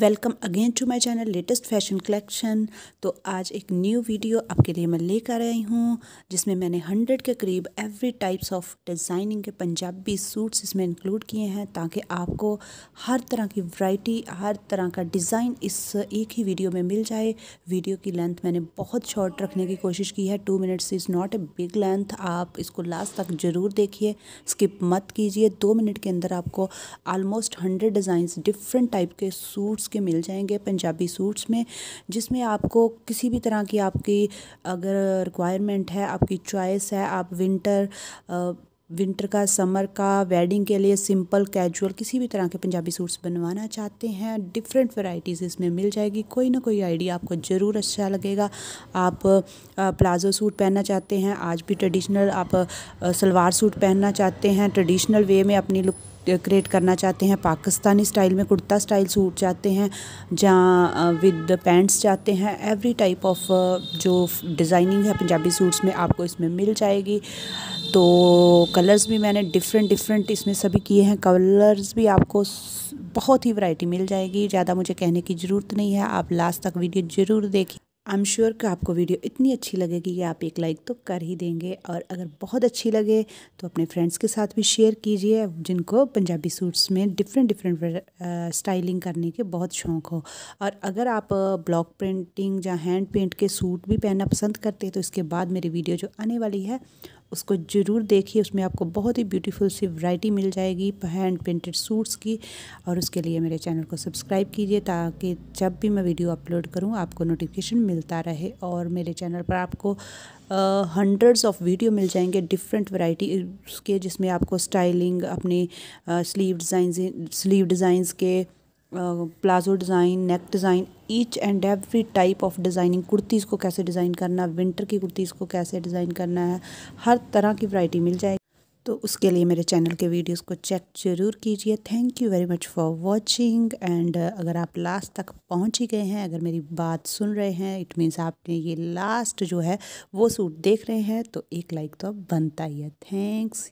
welcome again to my channel latest fashion collection तो आज एक न्यू वीडियो आपके लिए मैं लेकर आई हूँ जिसमें मैंने हंड्रेड के करीब एवरी टाइप्स ऑफ डिज़ाइनिंग के पंजाबी सूट्स इसमें इंक्लूड किए हैं ताकि आपको हर तरह की वैरायटी हर तरह का डिज़ाइन इस एक ही वीडियो में मिल जाए वीडियो की लेंथ मैंने बहुत शॉर्ट रखने की कोशिश की है two minutes is not a big length आप इसको लास्ट तक ज़रूर देखिए स्किप मत कीजिए दो मिनट के अंदर आपको almost hundred designs different type के सूट्स सूट्स के मिल जाएंगे पंजाबी सूट्स में जिसमें आपको किसी भी तरह की आपकी अगर रिक्वायरमेंट है आपकी चॉइस है आप विंटर विंटर का समर का वेडिंग के लिए सिंपल कैजुअल किसी भी तरह के पंजाबी सूट्स बनवाना चाहते हैं डिफरेंट वैरायटीज़ इसमें मिल जाएगी कोई ना कोई आइडिया आपको ज़रूर अच्छा लगेगा आप प्लाजो सूट पहनना चाहते हैं आज भी ट्रेडिशनल आप सलवार सूट पहनना चाहते हैं ट्रेडिशनल वे में अपनी लुक क्रिएट करना चाहते हैं पाकिस्तानी स्टाइल में कुर्ता स्टाइल सूट चाहते हैं जहाँ विद पैंट्स चाहते हैं एवरी टाइप ऑफ जो डिज़ाइनिंग है पंजाबी सूट्स में आपको इसमें मिल जाएगी तो कलर्स भी मैंने डिफरेंट डिफरेंट इसमें सभी किए हैं कलर्स भी आपको बहुत ही वैरायटी मिल जाएगी ज़्यादा मुझे कहने की ज़रूरत नहीं है आप लास्ट तक वीडियो ज़रूर देखिए आई एम श्योर कि आपको वीडियो इतनी अच्छी लगेगी कि आप एक लाइक तो कर ही देंगे और अगर बहुत अच्छी लगे तो अपने फ्रेंड्स के साथ भी शेयर कीजिए जिनको पंजाबी सूट्स में डिफरेंट डिफरेंट स्टाइलिंग करने के बहुत शौक हो और अगर आप ब्लॉक uh, प्रिंटिंग या हैंड पेंट के सूट भी पहनना पसंद करते हैं तो इसके बाद मेरी वीडियो जो आने वाली है उसको ज़रूर देखिए उसमें आपको बहुत ही ब्यूटीफुल सी वैरायटी मिल जाएगी हैंड प्रिंटेड सूट्स की और उसके लिए मेरे चैनल को सब्सक्राइब कीजिए ताकि जब भी मैं वीडियो अपलोड करूँ आपको नोटिफिकेशन मिलता रहे और मेरे चैनल पर आपको हंड्रेड्स ऑफ वीडियो मिल जाएंगे डिफरेंट वैरायटी के जिसमें आपको स्टाइलिंग अपनी स्लीव डिज़ाइन स्लीव डिज़ाइंस के palazzo design neck design each and every type of designing kurtis को कैसे डिज़ाइन करना है विंटर की कुर्तीज़ को कैसे डिज़ाइन करना है हर तरह की वैरायटी मिल जाएगी तो उसके लिए मेरे चैनल के वीडियोस को चेक ज़रूर कीजिए thank you very much for watching and अगर आप लास्ट तक पहुंच ही गए हैं अगर मेरी बात सुन रहे हैं इट मीन्स आपने ये लास्ट जो है वो सूट देख रहे हैं तो एक लाइक तो बनता ही है थैंक्स